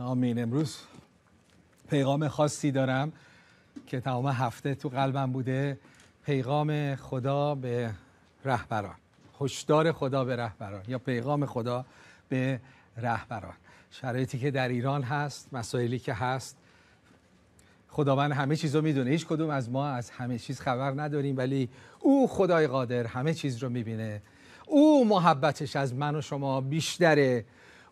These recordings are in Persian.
آمین امروز پیغام خاصی دارم که تمام هفته تو قلبم بوده پیغام خدا به رهبران هشدار خدا به رهبران یا پیغام خدا به رهبران شرایطی که در ایران هست مسائلی که هست خداوند همه چیز رو میدونه هیچ کدوم از ما از همه چیز خبر نداریم ولی او خدای قادر همه چیز رو میبینه او محبتش از من و شما بیشتره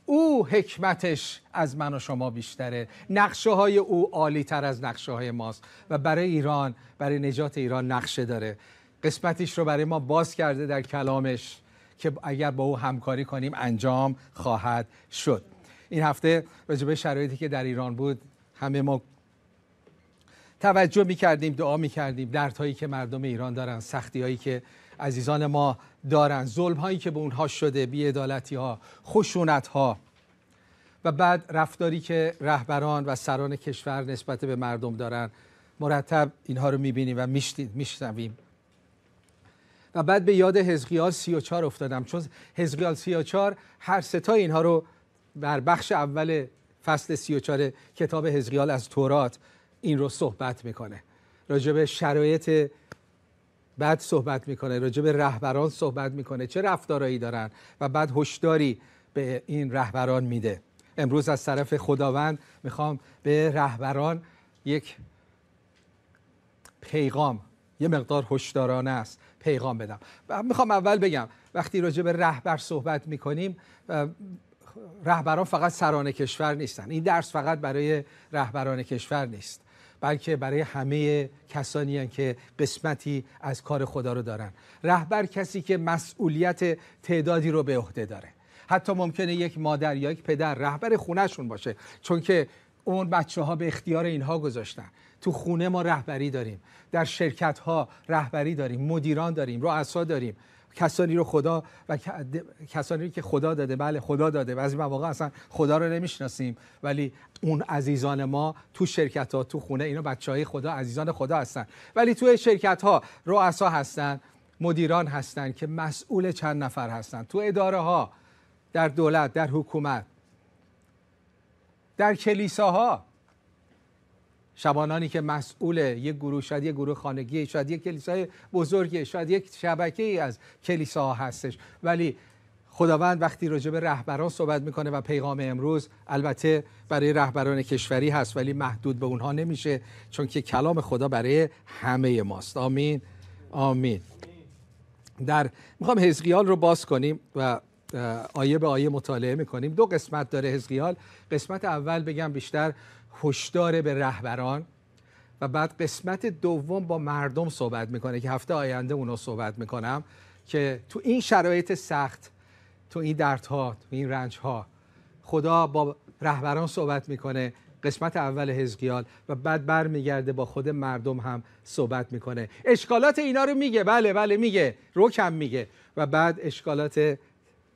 او حکمتش از من و شما بیشتره نقشه های او عالی تر از نقشه های ماست و برای ایران برای نجات ایران نقشه داره قسمتیش رو برای ما باز کرده در کلامش که اگر با او همکاری کنیم انجام خواهد شد این هفته راجبه شرایطی که در ایران بود همه ما توجه می کردیم دعا می کردیم دردهایی که مردم ایران دارن سختی هایی که عزیزان ما دارن ظلم هایی که به اونها شده بیعدالتی ها خشونت ها و بعد رفتاری که رهبران و سران کشور نسبت به مردم دارن مرتب اینها رو میبینیم و میشنویم و بعد به یاد حزقیال 34 افتادم چون حزقیال 34 هر ستا اینها رو بر بخش اول فصل 34 کتاب حزقیال از تورات این رو صحبت میکنه راجع به شرایط بعد صحبت میکنه راجع به رهبران صحبت میکنه چه رفتارایی دارن و بعد هشداری به این رهبران میده امروز از طرف خداوند میخوام به رهبران یک پیغام یه مقدار هشدارانه است پیغام بدم میخوام اول بگم وقتی راجع به رهبر صحبت میکنیم رهبران فقط سران کشور نیستن این درس فقط برای رهبران کشور نیست بلکه برای همه کسانی که قسمتی از کار خدا رو دارن رهبر کسی که مسئولیت تعدادی رو به عهده داره حتی ممکنه یک مادر یا یک پدر رهبر خونهشون باشه چون که اون بچه ها به اختیار اینها گذاشتن تو خونه ما رهبری داریم در شرکت ها رهبری داریم مدیران داریم رؤسا داریم کسانی رو خدا و کسانی که خدا داده بله خدا داده بعضی مواقع اصلا خدا رو نمیشناسیم ولی اون عزیزان ما تو شرکت ها تو خونه اینا بچه های خدا عزیزان خدا هستن ولی تو شرکت ها رؤسا هستن مدیران هستن که مسئول چند نفر هستن تو اداره ها در دولت در حکومت در کلیساها شبانانی که مسئول یک گروه شاید یک گروه خانگی شاید یک کلیسای بزرگی شاید یک شبکه ای از کلیساها هستش ولی خداوند وقتی راجع به رهبران صحبت میکنه و پیغام امروز البته برای رهبران کشوری هست ولی محدود به اونها نمیشه چون که کلام خدا برای همه ماست آمین آمین در میخوام حزقیال رو باز کنیم و آیه به آیه مطالعه میکنیم دو قسمت داره حزقیال قسمت اول بگم بیشتر هشدار به رهبران و بعد قسمت دوم با مردم صحبت میکنه که هفته آینده اونو صحبت میکنم که تو این شرایط سخت تو این دردها تو این رنجها خدا با رهبران صحبت میکنه قسمت اول حزقیال و بعد برمیگرده با خود مردم هم صحبت میکنه اشکالات اینا رو میگه بله بله میگه روک هم میگه و بعد اشکالات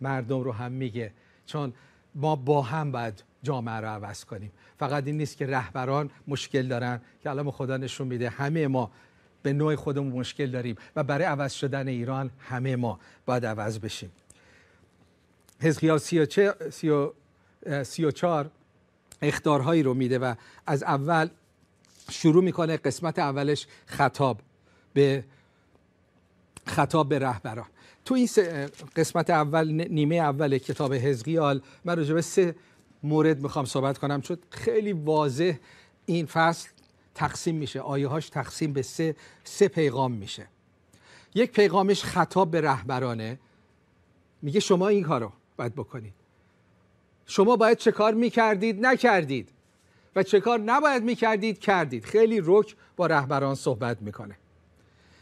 مردم رو هم میگه چون ما با هم باید جامعه رو عوض کنیم فقط این نیست که رهبران مشکل دارن که الان خدا نشون میده همه ما به نوع خودمون مشکل داریم و برای عوض شدن ایران همه ما باید عوض بشیم حزقیال سی و چار اختارهایی رو میده و از اول شروع میکنه قسمت اولش خطاب به خطاب به رهبران تو این قسمت اول نیمه اول کتاب حزقیال من به سه مورد میخوام صحبت کنم چون خیلی واضح این فصل تقسیم میشه آیه هاش تقسیم به سه, سه پیغام میشه یک پیغامش خطاب به رهبرانه میگه شما این کارو باید بکنید شما باید چه کار میکردید نکردید و چه کار نباید میکردید کردید خیلی رک با رهبران صحبت میکنه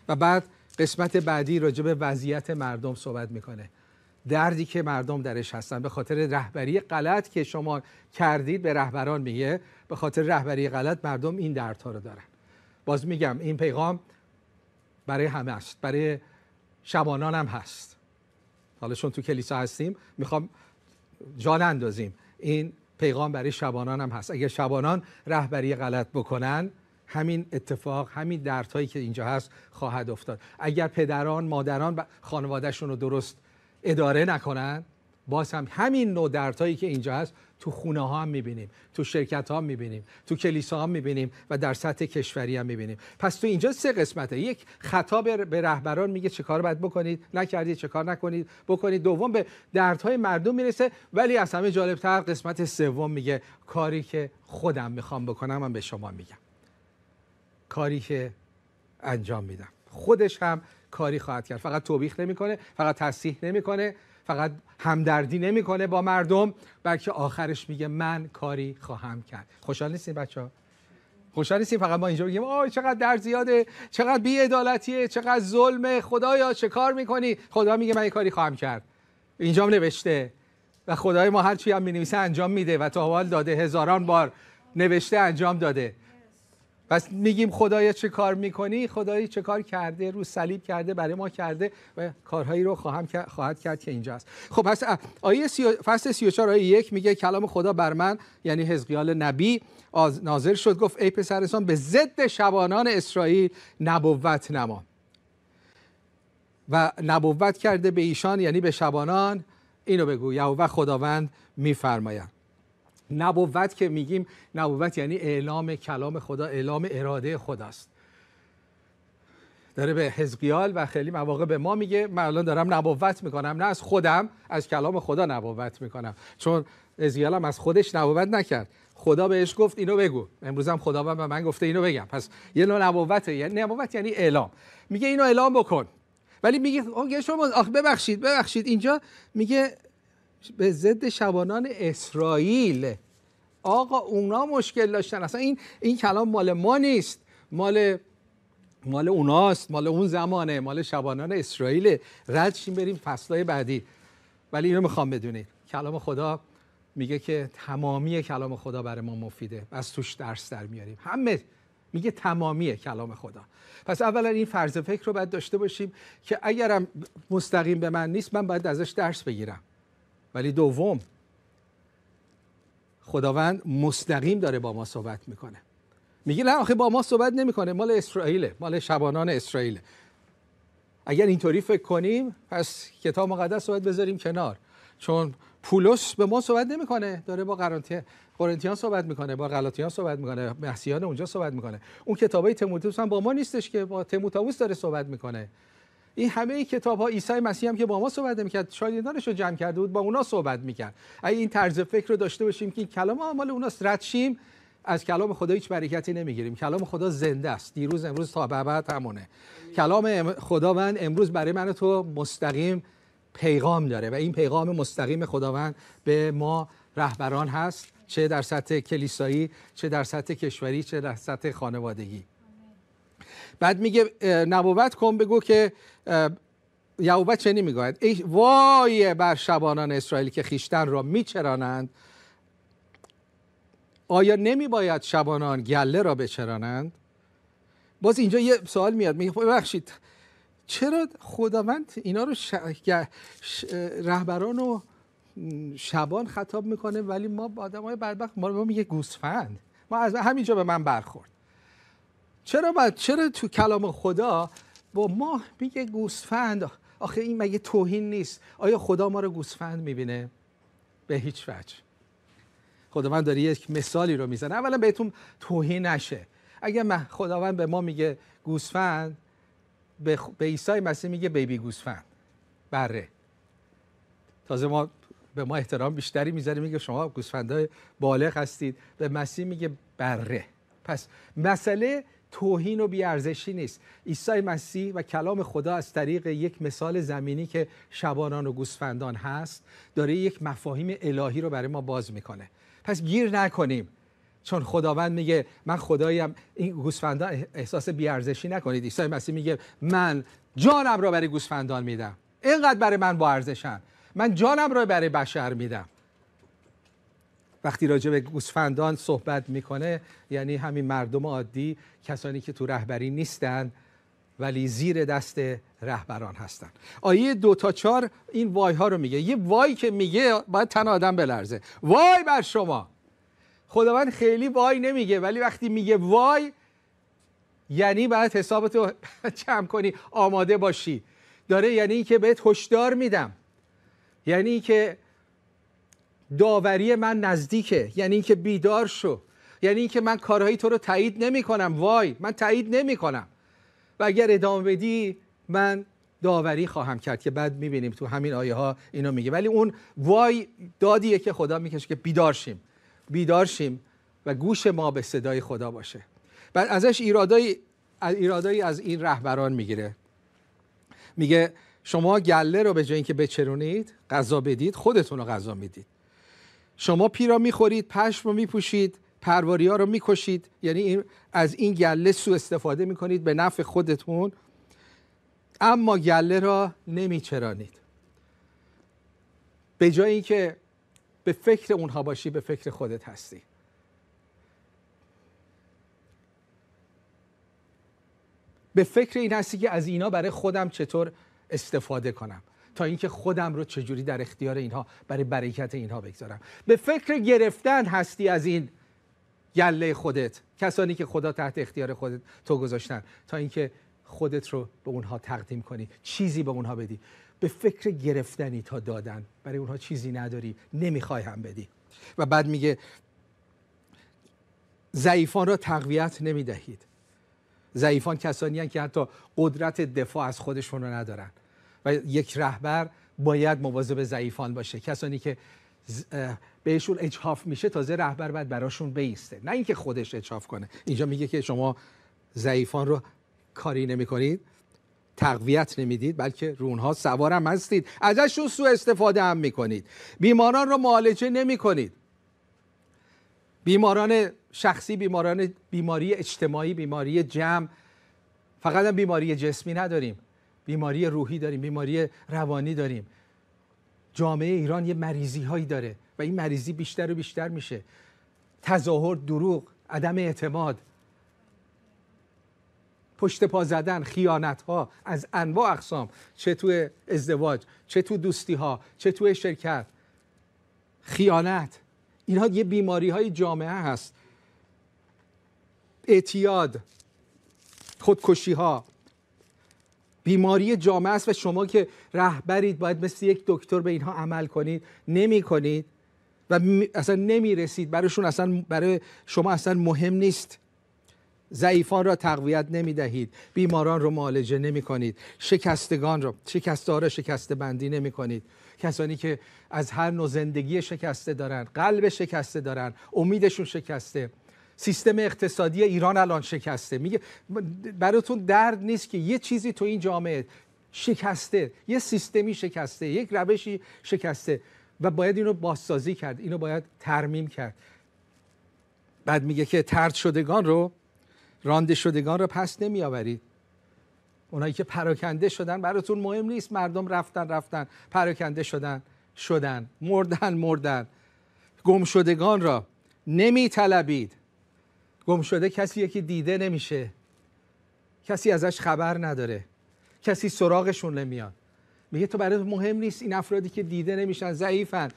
و بعد قسمت بعدی راجب به وضعیت مردم صحبت میکنه دردی که مردم درش هستن به خاطر رهبری غلط که شما کردید به رهبران میگه به خاطر رهبری غلط مردم این دردها رو دارن باز میگم این پیغام برای همه است برای شبانان هم هست حالا چون تو کلیسا هستیم میخوام جان اندازیم این پیغام برای شبانان هم هست اگر شبانان رهبری غلط بکنن همین اتفاق همین دردهایی که اینجا هست خواهد افتاد اگر پدران مادران خانوادهشون رو درست اداره نکنن باز هم همین نوع دردهایی که اینجا هست تو خونه ها هم میبینیم تو شرکت ها هم میبینیم تو کلیسا هم میبینیم و در سطح کشوری هم میبینیم پس تو اینجا سه قسمته یک خطاب به رهبران میگه چه کار باید بکنید نکردید چه کار نکنید بکنید دوم به دردهای مردم میرسه ولی از همه جالبتر قسمت سوم میگه کاری که خودم میخوام بکنم من به شما میگم کاری که انجام میدم خودش هم کاری خواهد کرد فقط توبیخ نمیکنه فقط تصحیح نمیکنه فقط همدردی نمیکنه با مردم بلکه آخرش میگه من کاری خواهم کرد خوشحال نیستین بچه ها خوشحال نیستیم فقط ما اینجا بگیم آی چقدر در زیاده چقدر بیعدالتیه چقدر ظلمه خدایا چه کار میکنی خدا میگه من کاری خواهم کرد اینجا نوشته و خدای ما هر چی هم مینویسه انجام میده و تا حال داده هزاران بار نوشته انجام داده پس میگیم خدایا چه کار میکنی خدایی چه کار کرده رو صلیب کرده برای ما کرده و کارهایی رو خواهم خواهد کرد که اینجاست خب پس آیه سی و... فصل 34 آیه یک میگه کلام خدا بر من یعنی حزقیال نبی آز... نازل شد گفت ای پسرسان به ضد شبانان اسرائیل نبوت نما و نبوت کرده به ایشان یعنی به شبانان اینو بگو یهوه خداوند میفرماید نبوت که میگیم نبوت یعنی اعلام کلام خدا اعلام اراده خداست داره به حزقیال و خیلی مواقع به ما میگه من الان دارم نبوت میکنم نه از خودم از کلام خدا نبوت میکنم چون حزقیال هم از خودش نبوت نکرد خدا بهش گفت اینو بگو امروز هم خدا به من گفته اینو بگم پس یه نوع نبوته یعنی نبوت یعنی اعلام میگه اینو اعلام بکن ولی میگه شما آخ ببخشید ببخشید اینجا میگه به ضد شبانان اسرائیل آقا اونا مشکل داشتن اصلا این این کلام مال ما نیست مال مال اوناست مال اون زمانه مال شبانان اسرائیل رد بریم فصلهای بعدی ولی اینو میخوام بدونید کلام خدا میگه که تمامی کلام خدا برای ما مفیده و از توش درس در میاریم همه میگه تمامی کلام خدا پس اولا این فرض فکر رو باید داشته باشیم که اگرم مستقیم به من نیست من باید ازش درس بگیرم ولی دوم خداوند مستقیم داره با ما صحبت میکنه میگه نه آخه با ما صحبت نمیکنه مال اسرائیله مال شبانان اسرائیله اگر اینطوری فکر کنیم پس کتاب مقدس باید بذاریم کنار چون پولس به ما صحبت نمیکنه داره با قرنتیان صحبت میکنه با غلاطیان صحبت میکنه مسیحیان اونجا صحبت میکنه اون کتابای تیموتائوس هم با ما نیستش که با تیموتائوس داره صحبت میکنه این همه ای کتاب ها عیسی مسیح هم که با ما صحبت میکرد شاگردانش رو جمع کرده بود با اونا صحبت میکرد اگه این طرز فکر رو داشته باشیم که این کلام ها مال اوناست رد از کلام خدا هیچ برکتی نمیگیریم کلام خدا زنده است دیروز امروز تا بعد همونه کلام خداوند امروز برای من تو مستقیم پیغام داره و این پیغام مستقیم خداوند به ما رهبران هست چه در سطح کلیسایی چه در سطح کشوری چه در سطح خانوادگی بعد میگه نبوت کن بگو که یعوبت چنین میگوید ای وای بر شبانان اسرائیل که خیشتن را میچرانند آیا نمیباید شبانان گله را بچرانند باز اینجا یه سوال میاد میگه خب ببخشید چرا خداوند اینا رو رهبران و شبان خطاب میکنه ولی ما آدم های بدبخت ما رو میگه گوسفند ما از همینجا به من برخورد چرا چرا تو کلام خدا با ما میگه گوسفند آخه این مگه توهین نیست آیا خدا ما رو گوسفند میبینه به هیچ وجه خداوند داره یک مثالی رو میزنه اولا بهتون توهین نشه اگر خداوند به ما میگه گوسفند به, به عیسی مسیح میگه بیبی گوسفند بره تازه ما به ما احترام بیشتری میذاره میگه شما گوسفندای بالغ هستید به مسیح میگه بره پس مسئله توهین و بیارزشی نیست عیسی مسیح و کلام خدا از طریق یک مثال زمینی که شبانان و گوسفندان هست داره یک مفاهیم الهی رو برای ما باز میکنه پس گیر نکنیم چون خداوند میگه من خدایم این گوسفندان احساس بیارزشی نکنید عیسی مسیح میگه من جانم را برای گوسفندان میدم اینقدر برای من با من جانم را برای بشر میدم وقتی راجع به گوسفندان صحبت میکنه یعنی همین مردم عادی کسانی که تو رهبری نیستن ولی زیر دست رهبران هستن آیه دو تا چار این وای ها رو میگه یه وای که میگه باید تن آدم بلرزه وای بر شما خداوند خیلی وای نمیگه ولی وقتی میگه وای یعنی باید حسابتو چم کنی آماده باشی داره یعنی که بهت هشدار میدم یعنی که داوری من نزدیکه یعنی اینکه بیدار شو یعنی اینکه من کارهای تو رو تایید نمی کنم وای من تایید نمی کنم و اگر ادامه بدی من داوری خواهم کرد که بعد میبینیم تو همین آیه ها اینو میگه ولی اون وای دادیه که خدا میکشه که بیدار شیم بیدار شیم و گوش ما به صدای خدا باشه بعد ازش ایرادای از این رهبران میگیره میگه شما گله رو به جای اینکه بچرونید غذا بدید خودتون رو غذا میدید شما پیرا میخورید پشم رو میپوشید پرواری ها رو میکشید یعنی از این گله سو استفاده میکنید به نفع خودتون اما گله را نمیچرانید به جای اینکه به فکر اونها باشی به فکر خودت هستی به فکر این هستی که از اینا برای خودم چطور استفاده کنم تا اینکه خودم رو چجوری در اختیار اینها برای برکت اینها بگذارم به فکر گرفتن هستی از این گله خودت کسانی که خدا تحت اختیار خودت تو گذاشتن تا اینکه خودت رو به اونها تقدیم کنی چیزی به اونها بدی به فکر گرفتنی تا دادن برای اونها چیزی نداری نمیخوای هم بدی و بعد میگه ضعیفان را تقویت نمیدهید ضعیفان کسانی هستند که حتی قدرت دفاع از خودشون رو ندارن و یک رهبر باید مواظب ضعیفان باشه کسانی که بهشون اجحاف میشه تازه رهبر باید براشون بیسته نه اینکه خودش اجحاف کنه اینجا میگه که شما ضعیفان رو کاری نمیکنید تقویت نمیدید بلکه رونها اونها سوارم هستید ازشون سوء استفاده هم میکنید بیماران رو معالجه نمیکنید بیماران شخصی بیماران بیماری اجتماعی بیماری جمع فقط هم بیماری جسمی نداریم بیماری روحی داریم بیماری روانی داریم جامعه ایران یه مریضی هایی داره و این مریضی بیشتر و بیشتر میشه تظاهر دروغ عدم اعتماد پشت پا زدن خیانت ها از انواع اقسام چه تو ازدواج چه تو دوستی ها چه تو شرکت خیانت اینها یه بیماری های جامعه هست اعتیاد خودکشی ها بیماری جامعه است و شما که رهبرید باید مثل یک دکتر به اینها عمل کنید نمی کنید و اصلا نمی رسید برایشون اصلا برای شما اصلا مهم نیست ضعیفان را تقویت نمی دهید بیماران را معالجه نمی کنید شکستگان را شکسته را شکسته بندی نمی کنید کسانی که از هر نوع زندگی شکسته دارند قلب شکسته دارند امیدشون شکسته سیستم اقتصادی ایران الان شکسته میگه براتون درد نیست که یه چیزی تو این جامعه شکسته یه سیستمی شکسته یک روشی شکسته و باید اینو بازسازی کرد اینو باید ترمیم کرد بعد میگه که ترد شدگان رو رانده شدگان رو پس نمیآورید اونایی که پراکنده شدن براتون مهم نیست مردم رفتن رفتن پراکنده شدن شدن مردن مردن گم شدگان را نمی گم شده کسیه که دیده نمیشه کسی ازش خبر نداره کسی سراغشون نمیاد میگه تو برای مهم نیست این افرادی که دیده نمیشن ضعیفن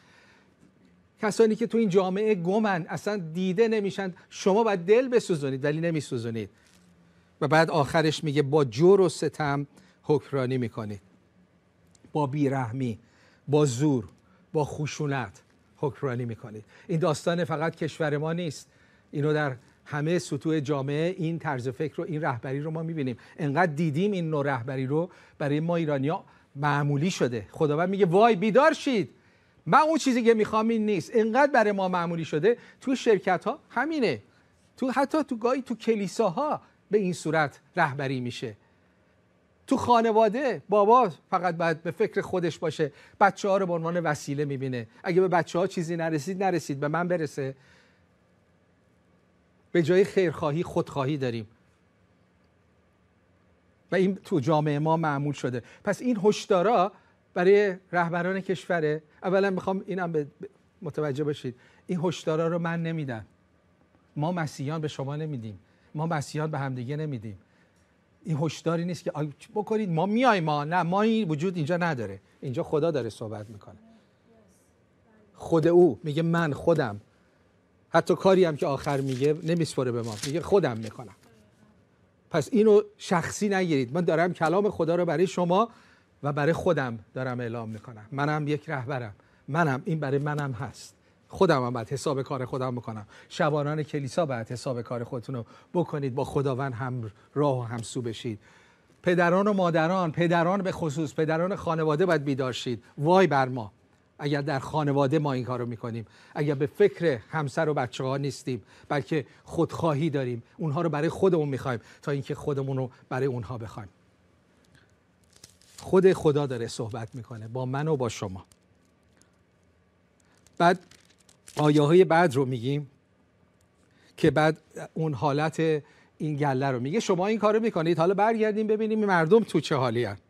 کسانی که تو این جامعه گمن اصلا دیده نمیشن شما باید دل بسوزونید ولی نمیسوزونید و بعد آخرش میگه با جور و ستم حکمرانی میکنید با بیرحمی با زور با خشونت حکمرانی میکنید این داستان فقط کشور ما نیست اینو در همه سطوح جامعه این طرز فکر رو این رهبری رو ما میبینیم انقدر دیدیم این نوع رهبری رو برای ما ایرانیا معمولی شده خداوند میگه وای بیدار شید من اون چیزی که میخوام این نیست انقدر برای ما معمولی شده تو شرکت ها همینه تو حتی تو گاهی تو کلیساها به این صورت رهبری میشه تو خانواده بابا فقط باید به فکر خودش باشه بچه ها رو به عنوان وسیله میبینه اگه به بچه ها چیزی نرسید نرسید به من برسه به جای خیرخواهی خودخواهی داریم و این تو جامعه ما معمول شده پس این هشدارا برای رهبران کشوره اولا میخوام اینم متوجه باشید این هشدارا رو من نمیدم ما مسیحیان به شما نمیدیم ما مسیحیان به همدیگه نمیدیم این هشداری نیست که بکنید ما میایم ما نه ما این وجود اینجا نداره اینجا خدا داره صحبت میکنه خود او میگه من خودم حتی کاری هم که آخر میگه نمیسپره به ما میگه خودم میکنم پس اینو شخصی نگیرید من دارم کلام خدا رو برای شما و برای خودم دارم اعلام میکنم منم یک رهبرم منم این برای منم هست خودم هم باید حساب کار خودم میکنم. شبانان کلیسا باید حساب کار خودتون رو بکنید با خداوند هم راه و همسو بشید پدران و مادران پدران به خصوص پدران خانواده باید بیدار شید وای بر ما اگر در خانواده ما این کارو میکنیم اگر به فکر همسر و بچه ها نیستیم بلکه خودخواهی داریم اونها رو برای خودمون میخوایم تا اینکه خودمون رو برای اونها بخوایم خود خدا داره صحبت میکنه با من و با شما بعد آیه های بعد رو میگیم که بعد اون حالت این گله رو میگه شما این کارو میکنید حالا برگردیم ببینیم مردم تو چه حالی هست.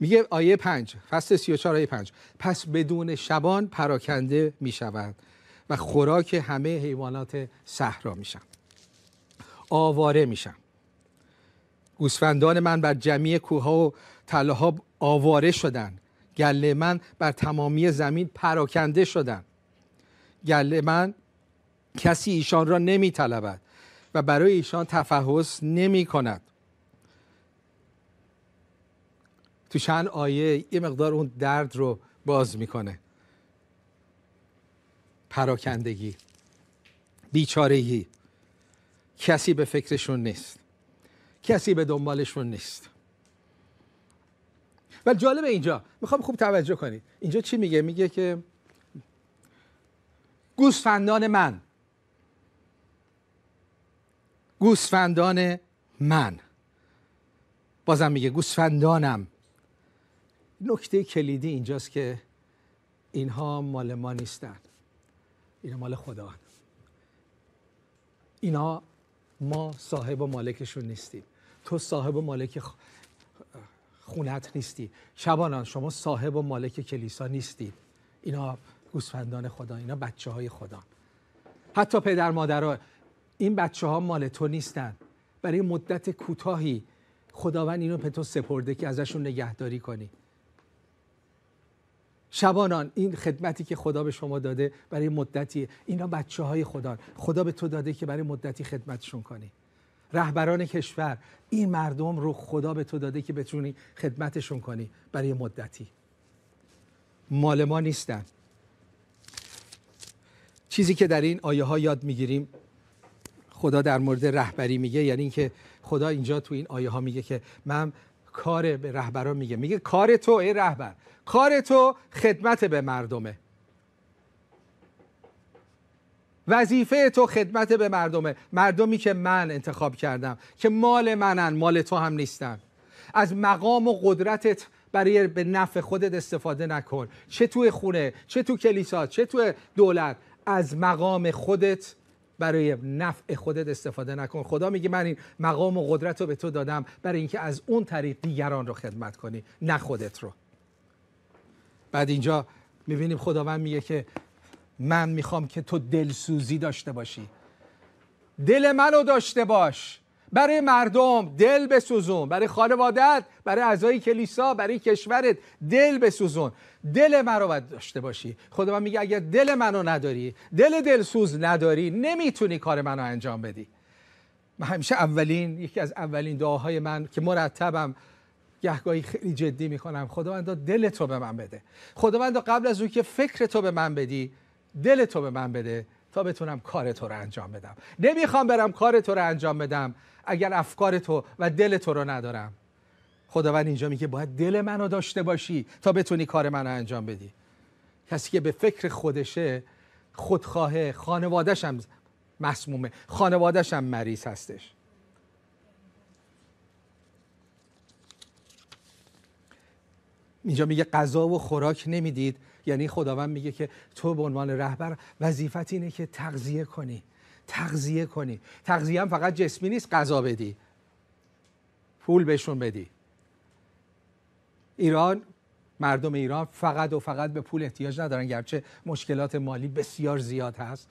میگه آیه پنج، فصل چار آیه پنج پس بدون شبان پراکنده میشوند و خوراک همه حیوانات صحرا میشن آواره میشن گوسفندان من بر جمعی کوه و تله آواره شدن گله من بر تمامی زمین پراکنده شدن گله من کسی ایشان را نمی طلبد و برای ایشان تفحص نمی کند تو چند آیه یه مقدار اون درد رو باز میکنه پراکندگی بیچارگی کسی به فکرشون نیست کسی به دنبالشون نیست ولی جالب اینجا میخوام خوب توجه کنید اینجا چی میگه میگه که گوسفندان من گوسفندان من بازم میگه گوسفندانم نکته کلیدی اینجاست که اینها مال ما نیستن اینا مال خدا هن. اینا ما صاحب و مالکشون نیستیم تو صاحب و مالک خونت نیستی شبانان شما صاحب و مالک کلیسا نیستید اینا گوسفندان خدا اینا بچه های خدا حتی پدر مادرها این بچه ها مال تو نیستن برای مدت کوتاهی خداوند اینو به تو سپرده که ازشون نگهداری کنی شبانان این خدمتی که خدا به شما داده برای مدتی اینا بچه های خدا خدا به تو داده که برای مدتی خدمتشون کنی رهبران کشور این مردم رو خدا به تو داده که بتونی خدمتشون کنی برای مدتی مال ما نیستن چیزی که در این آیه ها یاد میگیریم خدا در مورد رهبری میگه یعنی اینکه خدا اینجا تو این آیه ها میگه که من کار به رهبران میگه میگه کار تو ای رهبر کار تو خدمت به مردمه وظیفه تو خدمت به مردمه مردمی که من انتخاب کردم که مال منن مال تو هم نیستن از مقام و قدرتت برای به نفع خودت استفاده نکن چه تو خونه چه تو کلیسا چه تو دولت از مقام خودت برای نفع خودت استفاده نکن خدا میگه من این مقام و قدرت رو به تو دادم برای اینکه از اون طریق دیگران رو خدمت کنی نه خودت رو بعد اینجا میبینیم خداوند میگه که من میخوام که تو دلسوزی داشته باشی دل منو داشته باش برای مردم دل بسوزون برای خانوادت برای اعضای کلیسا برای کشورت دل بسوزون دل مرا باید داشته باشی خدا من میگه اگر دل منو نداری دل دلسوز نداری نمیتونی کار منو انجام بدی من همیشه اولین یکی از اولین دعاهای من که مرتبم گهگاهی خیلی جدی میکنم داد دل تو به من بده خداوندا قبل از اون که فکر تو به من بدی دل تو به من بده تا بتونم کار تو رو انجام بدم نمیخوام برم کار تو رو انجام بدم اگر افکار تو و دل تو رو ندارم خداوند اینجا میگه باید دل منو داشته باشی تا بتونی کار منو انجام بدی کسی که به فکر خودشه خودخواهه خانوادش هم مسمومه خانوادش مریض هستش اینجا میگه غذا و خوراک نمیدید یعنی خداوند میگه که تو به عنوان رهبر وظیفت اینه که تغذیه کنی تغذیه کنی تغذیه هم فقط جسمی نیست غذا بدی پول بهشون بدی ایران مردم ایران فقط و فقط به پول احتیاج ندارن گرچه مشکلات مالی بسیار زیاد هست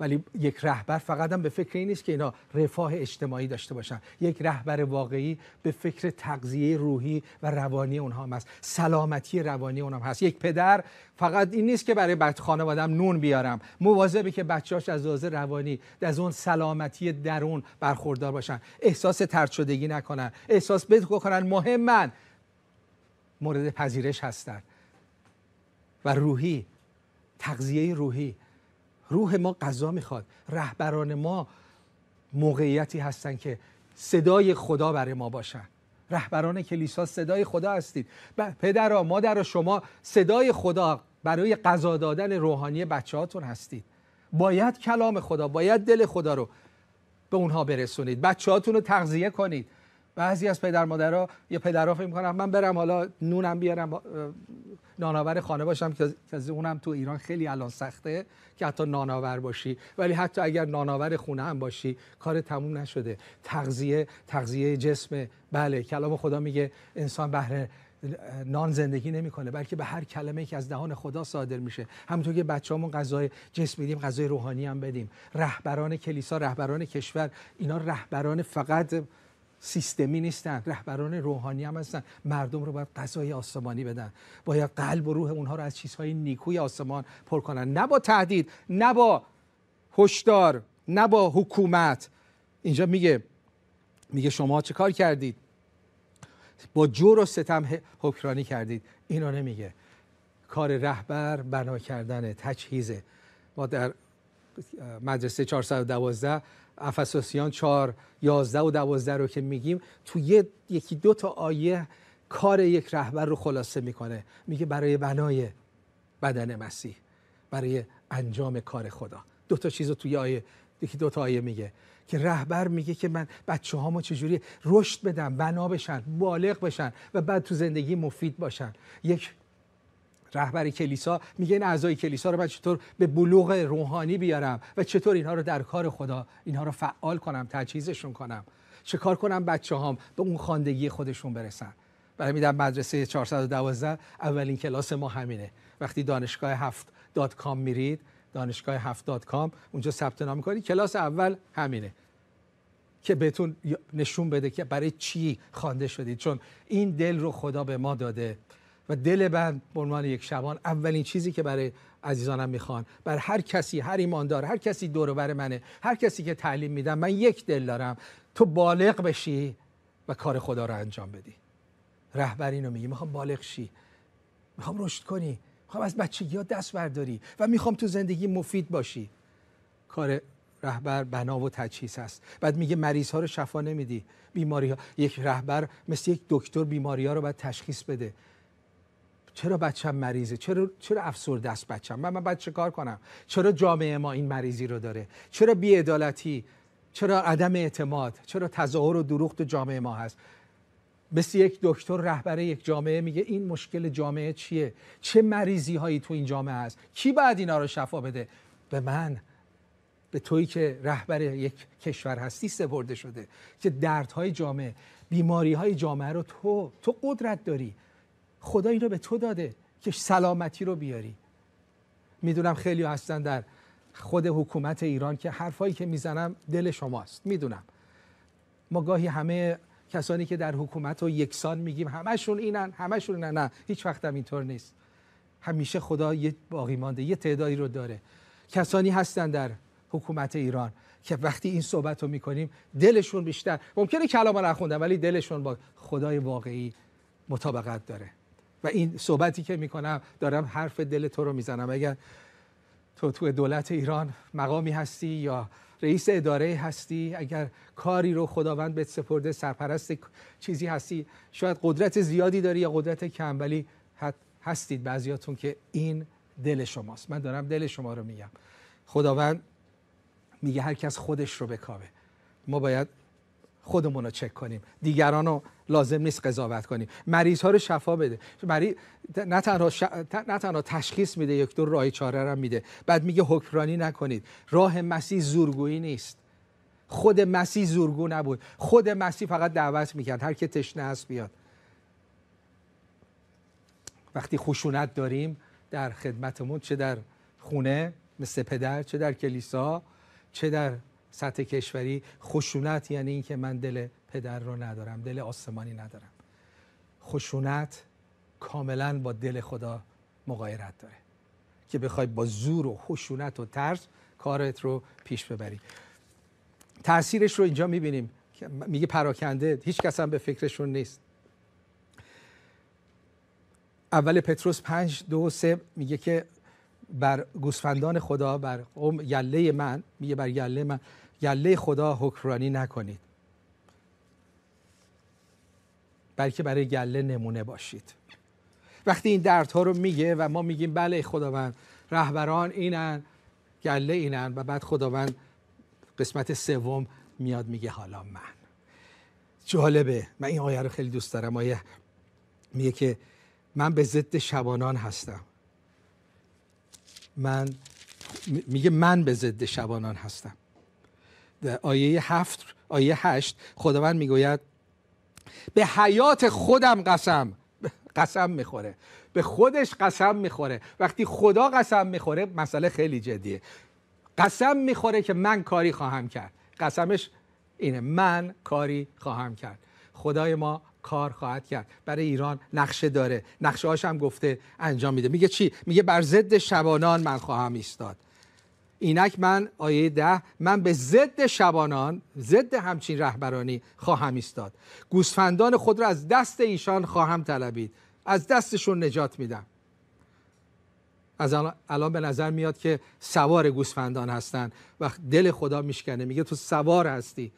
ولی یک رهبر فقط هم به فکر این نیست که اینا رفاه اجتماعی داشته باشن یک رهبر واقعی به فکر تغذیه روحی و روانی اونها هم هست سلامتی روانی اونها هم هست یک پدر فقط این نیست که برای بچه خانوادم نون بیارم مواظبه که بچه‌هاش از لحاظ روانی از اون سلامتی درون برخوردار باشن احساس ترد شدگی نکنن احساس بکنن مهمن مورد پذیرش هستن و روحی تغذیه روحی روح ما غذا میخواد رهبران ما موقعیتی هستن که صدای خدا برای ما باشن رهبران کلیسا صدای خدا هستید پدر پدرها مادر شما صدای خدا برای قضا دادن روحانی بچه هاتون هستید باید کلام خدا باید دل خدا رو به اونها برسونید بچه هاتون رو تغذیه کنید بعضی از پدر مادرها یا پدرها فکر میکنن من برم حالا نونم بیارم نانآور خانه باشم که از اونم تو ایران خیلی الان سخته که حتی نانآور باشی ولی حتی اگر نانآور خونه هم باشی کار تموم نشده تغذیه تغذیه جسم بله کلام خدا میگه انسان بهره نان زندگی نمیکنه بلکه به هر کلمه که از دهان خدا صادر میشه همونطور که بچه‌هامون غذای جسم میدیم غذای روحانی هم بدیم رهبران کلیسا رهبران کشور اینا رهبران فقط سیستمی نیستن رهبران روحانی هم هستن مردم رو باید غذای آسمانی بدن باید قلب و روح اونها رو از چیزهای نیکوی آسمان پر کنن نه با تهدید نه با هشدار نه با حکومت اینجا میگه میگه شما چه کار کردید با جور و ستم حکرانی کردید اینو نمیگه کار رهبر بنا کردن تجهیزه ما در مدرسه 412 افسوسیان 4 11 و 12 رو که میگیم تو یه یکی دو تا آیه کار یک رهبر رو خلاصه میکنه میگه برای بنای بدن مسیح برای انجام کار خدا دو تا چیز رو توی آیه یکی دو تا آیه میگه که رهبر میگه که من بچه هامو چجوری رشد بدم بنا بشن بالغ بشن و بعد تو زندگی مفید باشن یک رهبر کلیسا میگه این اعضای کلیسا رو من چطور به بلوغ روحانی بیارم و چطور اینها رو در کار خدا اینها رو فعال کنم تجهیزشون کنم چه کار کنم بچه هام به اون خاندگی خودشون برسن برای میدم مدرسه 412 اولین کلاس ما همینه وقتی دانشگاه هفت دات کام میرید دانشگاه هفت دات کام اونجا ثبت نام کنید کلاس اول همینه که بهتون نشون بده که برای چی خوانده شدید چون این دل رو خدا به ما داده و دل بند به عنوان یک شبان اولین چیزی که برای عزیزانم میخوان بر هر کسی هر ایماندار هر کسی دور بر منه هر کسی که تعلیم میدم من یک دل دارم تو بالغ بشی و کار خدا رو انجام بدی رهبر اینو میگه میخوام بالغ شی میخوام رشد کنی میخوام از بچگی ها دست برداری و میخوام تو زندگی مفید باشی کار رهبر بنا و تجهیز هست بعد میگه مریض ها رو شفا نمیدی بیماری ها یک رهبر مثل یک دکتر بیماری ها رو باید تشخیص بده چرا بچم مریضه چرا چرا افسرده است بچم من من باید چه کار کنم چرا جامعه ما این مریضی رو داره چرا بیعدالتی چرا عدم اعتماد چرا تظاهر و دروغ تو جامعه ما هست مثل یک دکتر رهبر یک جامعه میگه این مشکل جامعه چیه چه مریضی هایی تو این جامعه هست کی بعد اینا رو شفا بده به من به تویی که رهبر یک کشور هستی سپرده شده که دردهای جامعه بیماری های جامعه رو تو تو قدرت داری خدا این رو به تو داده که سلامتی رو بیاری میدونم خیلی هستن در خود حکومت ایران که حرفایی که میزنم دل شماست میدونم ما گاهی همه کسانی که در حکومت رو یکسان میگیم همشون اینن همشون نه نه هیچ وقت اینطور نیست همیشه خدا یه باقی مانده یه تعدادی رو داره کسانی هستن در حکومت ایران که وقتی این صحبت رو میکنیم دلشون بیشتر ممکنه کلام رو نخوندم ولی دلشون با خدای واقعی مطابقت داره و این صحبتی که میکنم دارم حرف دل تو رو میزنم اگر تو تو دولت ایران مقامی هستی یا رئیس اداره هستی اگر کاری رو خداوند به سپرده سرپرست چیزی هستی شاید قدرت زیادی داری یا قدرت کم ولی هستید بعضیاتون که این دل شماست من دارم دل شما رو میگم خداوند میگه هر کس خودش رو بکاوه ما باید خودمون رو چک کنیم دیگران رو لازم نیست قضاوت کنیم مریض ها رو شفا بده مریض نه تنها, تشخیص میده یک دور راه چاره رو میده بعد میگه حکمرانی نکنید راه مسیح زورگویی نیست خود مسیح زورگو نبود خود مسیح فقط دعوت میکرد هر که تشنه است بیاد وقتی خشونت داریم در خدمتمون چه در خونه مثل پدر چه در کلیسا چه در سطح کشوری خشونت یعنی اینکه من دل پدر رو ندارم دل آسمانی ندارم خشونت کاملا با دل خدا مقایرت داره که بخوای با زور و خشونت و ترس کارت رو پیش ببری تاثیرش رو اینجا میبینیم میگه پراکنده هیچ کس هم به فکرشون نیست اول پتروس پنج دو سه میگه که بر گوسفندان خدا بر قوم یله من میگه بر یله من یله خدا حکرانی نکنید بلکه برای گله نمونه باشید وقتی این دردها رو میگه و ما میگیم بله خداوند رهبران اینن گله اینن و بعد خداوند قسمت سوم میاد میگه حالا من جالبه من این آیه رو خیلی دوست دارم آیه میگه که من به ضد شبانان هستم من میگه من به ضد شبانان هستم در آیه هفت آیه هشت خداوند میگوید به حیات خودم قسم قسم میخوره به خودش قسم میخوره وقتی خدا قسم میخوره مسئله خیلی جدیه قسم میخوره که من کاری خواهم کرد قسمش اینه من کاری خواهم کرد خدای ما کار خواهد کرد برای ایران نقشه داره نقشه هاش هم گفته انجام میده میگه چی میگه بر ضد شبانان من خواهم ایستاد اینک من آیه ده من به ضد شبانان ضد همچین رهبرانی خواهم ایستاد گوسفندان خود را از دست ایشان خواهم طلبید از دستشون نجات میدم از الان به نظر میاد که سوار گوسفندان هستن و دل خدا میشکنه میگه تو سوار هستی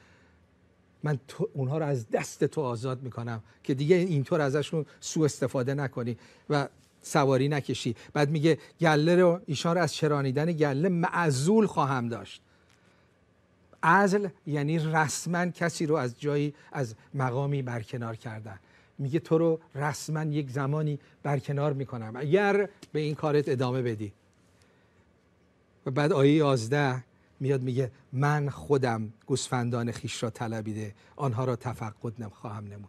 من تو اونها رو از دست تو آزاد میکنم که دیگه اینطور ازشون سوء استفاده نکنی و سواری نکشی بعد میگه گله رو ایشان رو از چرانیدن گله معزول خواهم داشت عزل یعنی رسما کسی رو از جایی از مقامی برکنار کردن میگه تو رو رسما یک زمانی برکنار میکنم اگر به این کارت ادامه بدی و بعد آیه 11 میاد میگه من خودم گوسفندان خیش را طلبیده آنها را تفقد خواهم نمود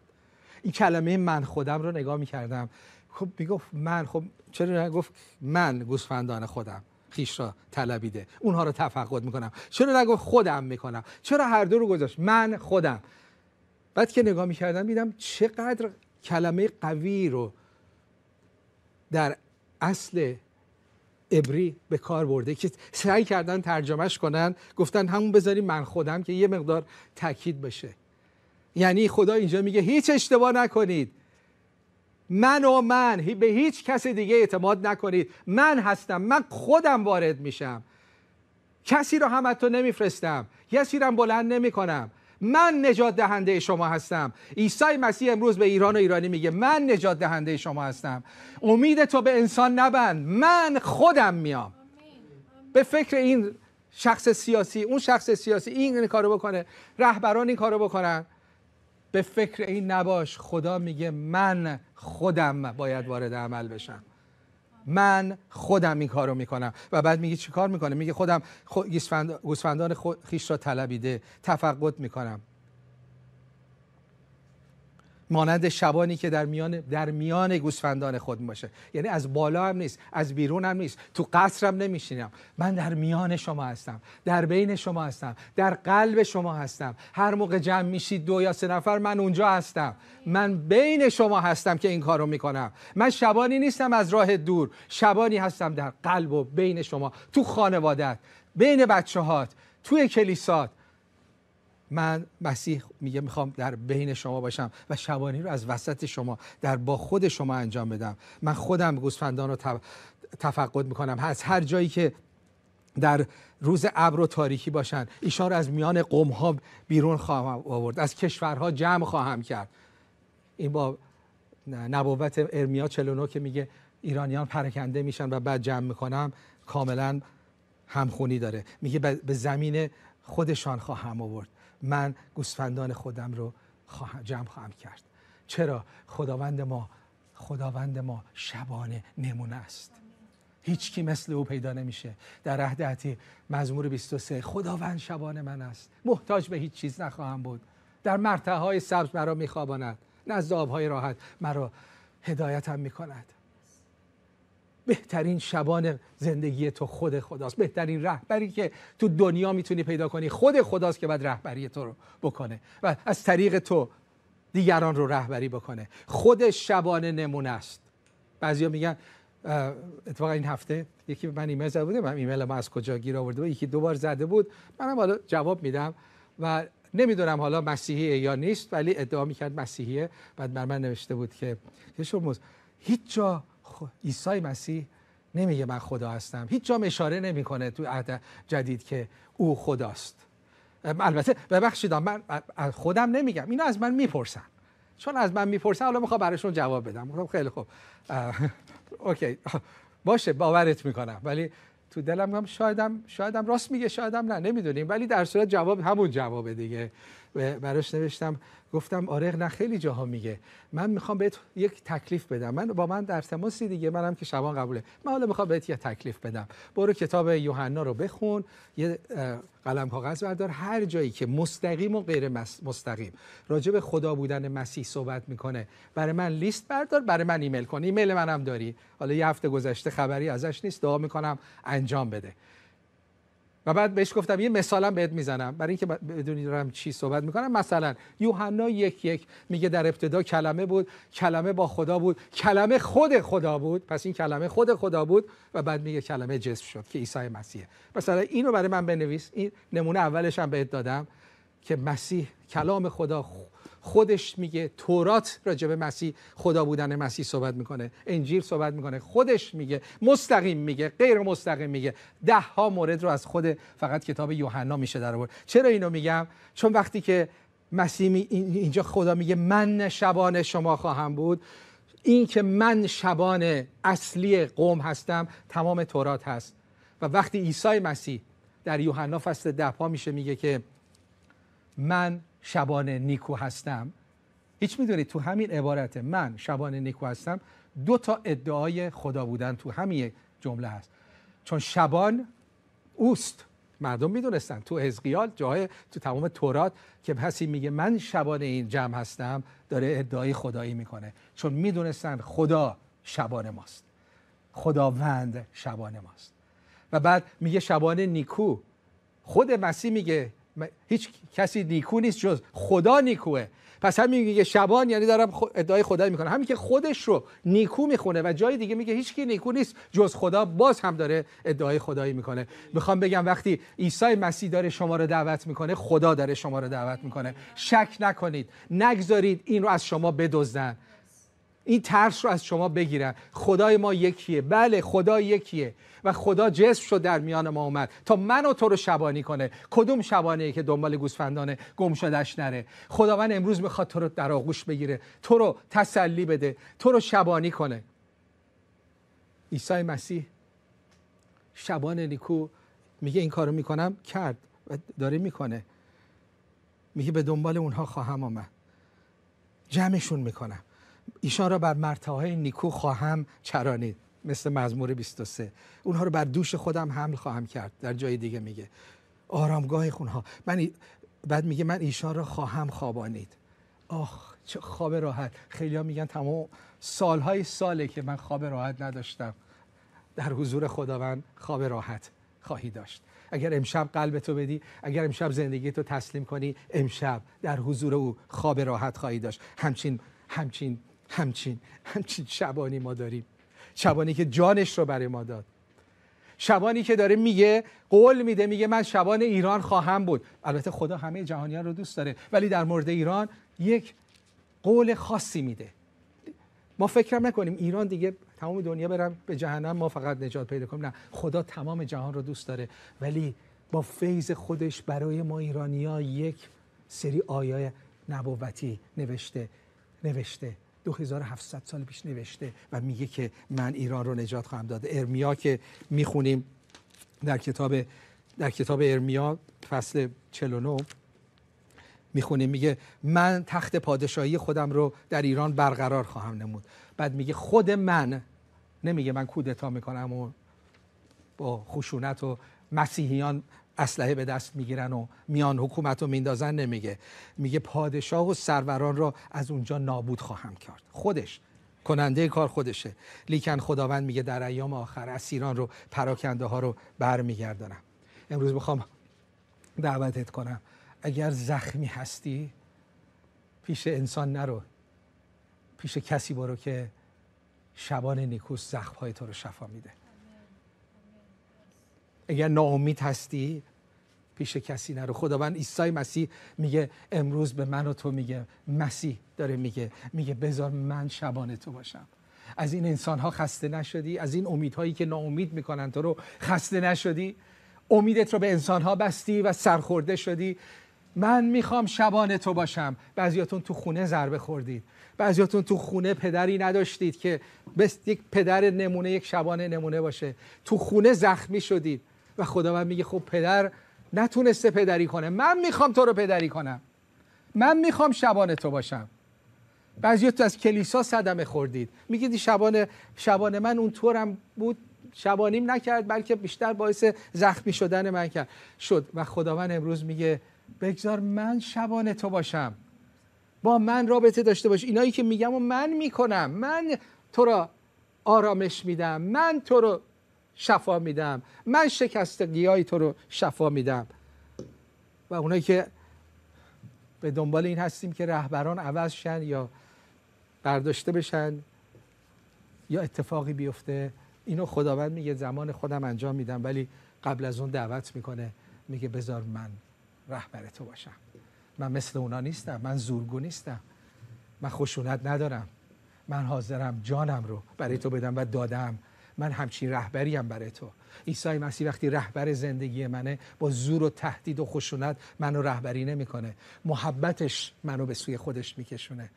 این کلمه من خودم رو نگاه میکردم خب میگفت من خب چرا نگفت من گوسفندان خودم خیش را طلبیده اونها رو تفقد میکنم چرا نگفت خودم میکنم چرا هر دو رو گذاشت من خودم بعد که نگاه میکردم میدم چقدر کلمه قوی رو در اصل عبری به کار برده که سعی کردن ترجمهش کنن گفتن همون بذاریم من خودم که یه مقدار تاکید بشه یعنی خدا اینجا میگه هیچ اشتباه نکنید من و من به هیچ کس دیگه اعتماد نکنید من هستم من خودم وارد میشم کسی رو هم تو نمیفرستم کسی رو هم بلند نمیکنم من نجات دهنده شما هستم عیسی مسیح امروز به ایران و ایرانی میگه من نجات دهنده شما هستم امید تو به انسان نبند من خودم میام به فکر این شخص سیاسی اون شخص سیاسی این کارو بکنه رهبران این کارو بکنن به فکر این نباش خدا میگه من خودم باید وارد عمل بشم من خودم این کارو میکنم و بعد میگه چی کار میکنه میگه خودم خو... گوسفندان خیش را طلبیده تفقد میکنم مانند شبانی که در میان در میان گوسفندان خود باشه یعنی از بالا هم نیست از بیرون هم نیست تو قصرم نمیشینم من در میان شما هستم در بین شما هستم در قلب شما هستم هر موقع جمع میشید دو یا سه نفر من اونجا هستم من بین شما هستم که این کارو میکنم من شبانی نیستم از راه دور شبانی هستم در قلب و بین شما تو خانوادت بین بچه هات توی کلیسات من مسیح میگه میخوام در بین شما باشم و شبانی رو از وسط شما در با خود شما انجام بدم من خودم گوسفندان رو تفقد میکنم از هر جایی که در روز ابر و تاریکی باشن ایشان از میان قوم ها بیرون خواهم آورد از کشورها جمع خواهم کرد این با نبوت ارمیا 49 که میگه ایرانیان پرکنده میشن و بعد جمع میکنم کاملا همخونی داره میگه به زمین خودشان خواهم آورد من گوسفندان خودم رو خواهم جمع خواهم کرد چرا خداوند ما خداوند ما شبانه نمونه است هیچ کی مثل او پیدا نمیشه در عهد عتی مزمور 23 خداوند شبانه من است محتاج به هیچ چیز نخواهم بود در مرتعهای سبز مرا میخواباند نزد آبهای راحت مرا هدایتم میکند بهترین شبان زندگی تو خود خداست بهترین رهبری که تو دنیا میتونی پیدا کنی خود خداست که باید رهبری تو رو بکنه و از طریق تو دیگران رو رهبری بکنه خود شبان نمونه است بعضیا میگن اتفاقا این هفته یکی من ایمیل زده من ایمیل ما از کجا گیر آورده بود یکی دو زده بود منم حالا جواب میدم و نمیدونم حالا مسیحیه یا نیست ولی ادعا میکرد مسیحیه بعد بر من نوشته بود که هیچ جا عیسی مسیح نمیگه من خدا هستم هیچ جا اشاره نمیکنه تو عهد جدید که او خداست البته ببخشید من خودم نمیگم اینو از من میپرسن چون از من میپرسن حالا میخوام براشون جواب بدم گفتم خب، خیلی خوب اوکی باشه باورت میکنم ولی تو دلم هم شایدم شایدم راست میگه شایدم نه نمیدونیم ولی در صورت جواب همون جوابه دیگه براش نوشتم گفتم آره نه خیلی جاها میگه من میخوام بهت یک تکلیف بدم من با من در تماسی دیگه منم که شبان قبوله من حالا میخوام بهت یک تکلیف بدم برو کتاب یوحنا رو بخون یه قلم کاغذ بردار هر جایی که مستقیم و غیر مستقیم راجع به خدا بودن مسیح صحبت میکنه برای من لیست بردار برای من ایمیل کن ایمیل منم داری حالا یه هفته گذشته خبری ازش نیست دعا میکنم انجام بده و بعد بهش گفتم یه مثالم بهت میزنم برای اینکه بدونی دارم چی صحبت میکنم مثلا یوحنا یک یک میگه در ابتدا کلمه بود کلمه با خدا بود کلمه خود خدا بود پس این کلمه خود خدا بود و بعد میگه کلمه جسم شد که عیسی مسیحه مثلا اینو برای من بنویس این نمونه اولش هم بهت دادم که مسیح کلام خدا خودش میگه تورات راجع به مسیح خدا بودن مسیح صحبت میکنه انجیل صحبت میکنه خودش میگه مستقیم میگه غیر مستقیم میگه ده ها مورد رو از خود فقط کتاب یوحنا میشه در آورد چرا اینو میگم چون وقتی که مسیح اینجا خدا میگه من شبان شما خواهم بود این که من شبان اصلی قوم هستم تمام تورات هست و وقتی عیسی مسیح در یوحنا فصل ده پا میشه میگه که من شبان نیکو هستم هیچ میدونید تو همین عبارت من شبان نیکو هستم دو تا ادعای خدا بودن تو همین جمله هست چون شبان اوست مردم میدونستن تو هزقیال جای تو تمام تورات که پسی میگه من شبان این جمع هستم داره ادعای خدایی میکنه چون میدونستن خدا شبان ماست خداوند شبان ماست و بعد میگه شبان نیکو خود مسیح میگه هیچ کسی نیکو نیست جز خدا نیکوه پس هم میگه شبان یعنی دارم ادعای خدا میکنه همین که خودش رو نیکو میخونه و جای دیگه میگه هیچ کی نیکو نیست جز خدا باز هم داره ادعای خدایی میکنه میخوام بگم وقتی عیسی مسیح داره شما رو دعوت میکنه خدا داره شما رو دعوت میکنه شک نکنید نگذارید این رو از شما بدزدن این ترس رو از شما بگیرن خدای ما یکیه بله خدا یکیه و خدا جسم شد در میان ما اومد تا من و تو رو شبانی کنه کدوم شبانه که دنبال گوسفندان گم شدش نره خداوند امروز میخواد تو رو در آغوش بگیره تو رو تسلی بده تو رو شبانی کنه عیسی مسیح شبان نیکو میگه این کارو میکنم کرد و داره میکنه میگه به دنبال اونها خواهم آمد جمعشون میکنم ایشان را بر مرتاهای نیکو خواهم چرانید مثل مزمور 23 اونها رو بر دوش خودم حمل خواهم کرد در جای دیگه میگه آرامگاه خونها من بعد میگه من ایشان را خواهم خوابانید آخ چه خواب راحت خیلی میگن تمام سالهای ساله که من خواب راحت نداشتم در حضور خداوند خواب راحت خواهی داشت اگر امشب قلبتو بدی اگر امشب زندگیتو تسلیم کنی امشب در حضور او خواب راحت خواهی داشت همچین همچین همچین همچین شبانی ما داریم شبانی که جانش رو برای ما داد شبانی که داره میگه قول میده میگه من شبان ایران خواهم بود البته خدا همه جهانیان رو دوست داره ولی در مورد ایران یک قول خاصی میده ما فکر نکنیم ایران دیگه تمام دنیا برم به جهنم ما فقط نجات پیدا کنیم نه خدا تمام جهان رو دوست داره ولی با فیض خودش برای ما ایرانیا یک سری آیای نبوتی نوشته نوشته 2700 سال پیش نوشته و میگه که من ایران رو نجات خواهم داد ارمیا که میخونیم در کتاب در کتاب ارمیا فصل 49 میخونه میگه من تخت پادشاهی خودم رو در ایران برقرار خواهم نمود بعد میگه خود من نمیگه من کودتا میکنم و با خشونت و مسیحیان اسلحه به دست میگیرن و میان حکومت رو میندازن نمیگه میگه پادشاه و سروران را از اونجا نابود خواهم کرد خودش کننده کار خودشه لیکن خداوند میگه در ایام آخر ایران رو پراکنده ها رو برمیگردانم امروز میخوام دعوتت کنم اگر زخمی هستی پیش انسان نرو پیش کسی برو که شبان نیکوس های تو رو شفا میده اگر ناامید هستی پیش کسی نرو خداوند عیسی مسیح میگه امروز به من و تو میگه مسیح داره میگه میگه بذار من شبانه تو باشم از این انسان ها خسته نشدی از این امیدهایی که ناامید میکنن تو رو خسته نشدی امیدت رو به انسان ها بستی و سرخورده شدی من میخوام شبانه تو باشم بعضیاتون تو خونه ضربه خوردید بعضیاتون تو خونه پدری نداشتید که بس یک پدر نمونه یک شبانه نمونه باشه تو خونه زخمی شدید و خداوند میگه خب پدر نتونسته پدری کنه من میخوام تو رو پدری کنم من میخوام شبان تو باشم بعضی تو از کلیسا صدمه خوردید میگید شبان شبان من اون طورم بود شبانیم نکرد بلکه بیشتر باعث زخمی شدن من کرد شد و خداوند امروز میگه بگذار من شبان تو باشم با من رابطه داشته باش اینایی که میگم و من میکنم من تو را آرامش میدم من تو رو شفا میدم من شکست تو رو شفا میدم و اونایی که به دنبال این هستیم که رهبران عوض شن یا برداشته بشن یا اتفاقی بیفته اینو خداوند میگه زمان خودم انجام میدم ولی قبل از اون دعوت میکنه میگه بذار من رهبر تو باشم من مثل اونا نیستم من زورگو نیستم من خشونت ندارم من حاضرم جانم رو برای تو بدم و دادم من همچین رهبری برای تو عیسی مسیح وقتی رهبر زندگی منه با زور و تهدید و خشونت منو رهبری نمیکنه محبتش منو به سوی خودش میکشونه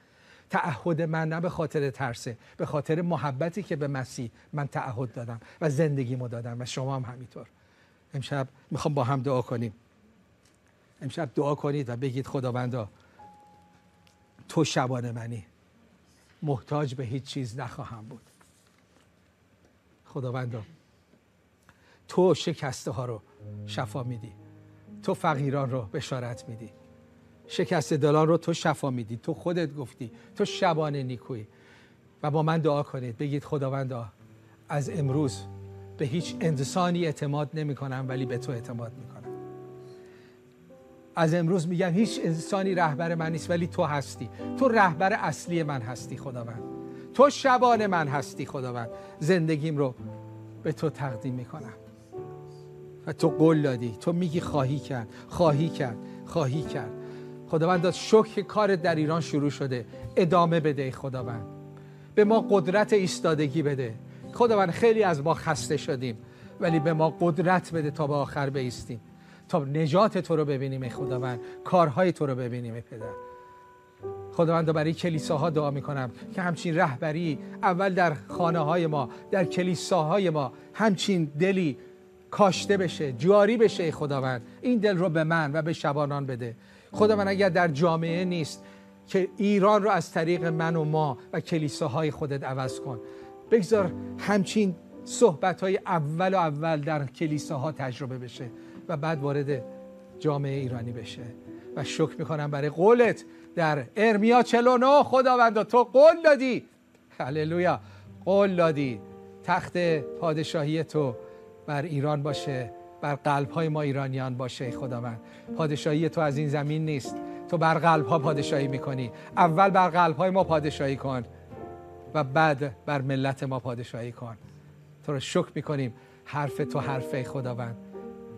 تعهد من نه به خاطر ترسه به خاطر محبتی که به مسیح من تعهد دادم و زندگیمو دادم و شما هم همینطور امشب میخوام با هم دعا کنیم امشب دعا کنید و بگید خداوندا تو شبان منی محتاج به هیچ چیز نخواهم بود خداوندا تو شکسته ها رو شفا میدی تو فقیران رو بشارت میدی شکست دلان رو تو شفا میدی تو خودت گفتی تو شبانه نیکویی و با من دعا کنید بگید خداوندا از امروز به هیچ انسانی اعتماد نمی کنم ولی به تو اعتماد می کنم از امروز میگم هیچ انسانی رهبر من نیست ولی تو هستی تو رهبر اصلی من هستی خداوند تو شبان من هستی خداوند زندگیم رو به تو تقدیم میکنم و تو قول دادی تو میگی خواهی کرد خواهی کرد خواهی کرد خداوند داد شکر کار در ایران شروع شده ادامه بده خداوند به ما قدرت ایستادگی بده خداوند خیلی از ما خسته شدیم ولی به ما قدرت بده تا به آخر بیستیم تا نجات تو رو ببینیم خداوند کارهای تو رو ببینیم پدر خداوند برای کلیساها دعا می کنم که همچین رهبری اول در خانه های ما در کلیساهای ما همچین دلی کاشته بشه جاری بشه خداوند این دل رو به من و به شبانان بده خداوند اگر در جامعه نیست که ایران رو از طریق من و ما و کلیساهای خودت عوض کن بگذار همچین صحبت های اول و اول در کلیساها تجربه بشه و بعد وارد جامعه ایرانی بشه و شکر میکنم برای قولت در ارمیا 49 خداوند... تو قول دادی هللویا قول دادی تخت پادشاهی تو بر ایران باشه بر قلب های ما ایرانیان باشه خداوند پادشاهی تو از این زمین نیست تو بر قلب ها پادشاهی میکنی اول بر قلب های ما پادشاهی کن و بعد بر ملت ما پادشاهی کن تو رو شکر میکنیم حرف تو حرفه خداوند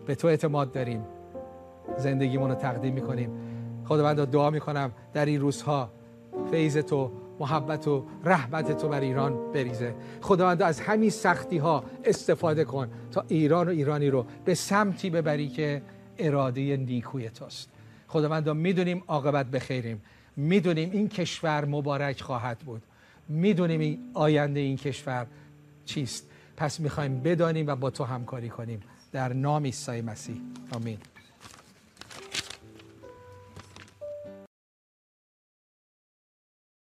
به تو اعتماد داریم زندگیمون رو تقدیم میکنیم خداوند دعا میکنم در این روزها فیض تو محبت و رحمت تو بر ایران بریزه خداوند از همین سختی ها استفاده کن تا ایران و ایرانی رو به سمتی ببری که اراده نیکوی توست خداوند میدونیم عاقبت بخیریم میدونیم این کشور مبارک خواهد بود میدونیم این آینده این کشور چیست پس میخوایم بدانیم و با تو همکاری کنیم در نام عیسی مسیح آمین